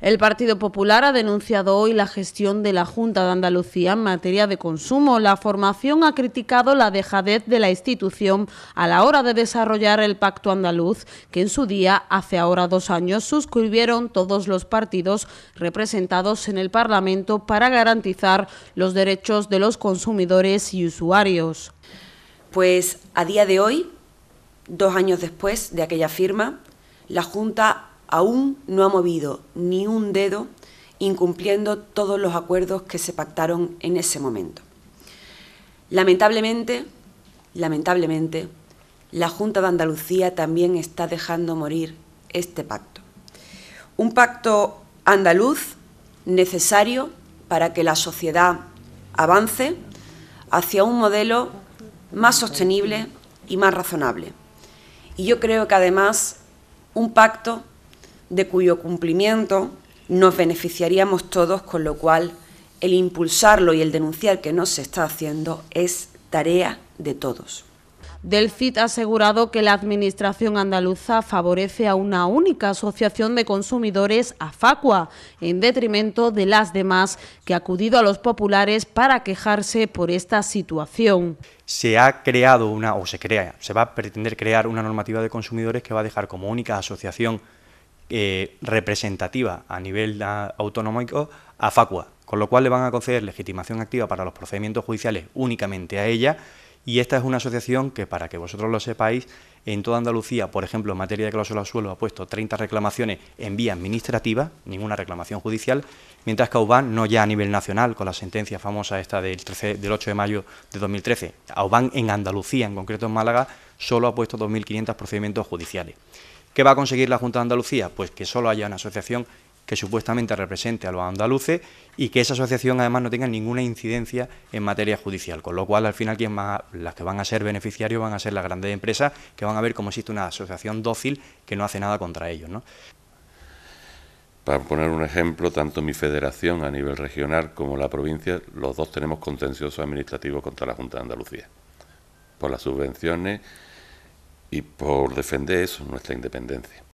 El Partido Popular ha denunciado hoy la gestión de la Junta de Andalucía en materia de consumo. La formación ha criticado la dejadez de la institución a la hora de desarrollar el Pacto Andaluz, que en su día, hace ahora dos años, suscribieron todos los partidos representados en el Parlamento para garantizar los derechos de los consumidores y usuarios. Pues a día de hoy, dos años después de aquella firma, la Junta aún no ha movido ni un dedo incumpliendo todos los acuerdos que se pactaron en ese momento. Lamentablemente, lamentablemente, la Junta de Andalucía también está dejando morir este pacto. Un pacto andaluz necesario para que la sociedad avance hacia un modelo más sostenible y más razonable. Y yo creo que además un pacto de cuyo cumplimiento nos beneficiaríamos todos, con lo cual el impulsarlo y el denunciar que no se está haciendo es tarea de todos. Del ha asegurado que la Administración andaluza favorece a una única asociación de consumidores, AFACUA, en detrimento de las demás que ha acudido a los populares para quejarse por esta situación. Se ha creado una, o se crea, se va a pretender crear una normativa de consumidores que va a dejar como única asociación eh, representativa a nivel ah, autonómico a Facua, con lo cual le van a conceder legitimación activa para los procedimientos judiciales únicamente a ella. Y esta es una asociación que, para que vosotros lo sepáis, en toda Andalucía, por ejemplo, en materia de cláusula suelo, ha puesto 30 reclamaciones en vía administrativa, ninguna reclamación judicial, mientras que Auban, no ya a nivel nacional, con la sentencia famosa esta del, 8 de mayo de 2013, Auban en Andalucía, en concreto en Málaga, solo ha puesto 2.500 procedimientos judiciales. ¿Qué va a conseguir la Junta de Andalucía? Pues que solo haya una asociación que supuestamente represente a los andaluces y que esa asociación además no tenga ninguna incidencia en materia judicial, con lo cual al final más, las que van a ser beneficiarios van a ser las grandes empresas que van a ver cómo existe una asociación dócil que no hace nada contra ellos. Para poner un ejemplo, tanto mi federación a nivel regional como la provincia, los dos tenemos contencioso administrativos contra la Junta de Andalucía por las subvenciones y por defender eso, nuestra independencia.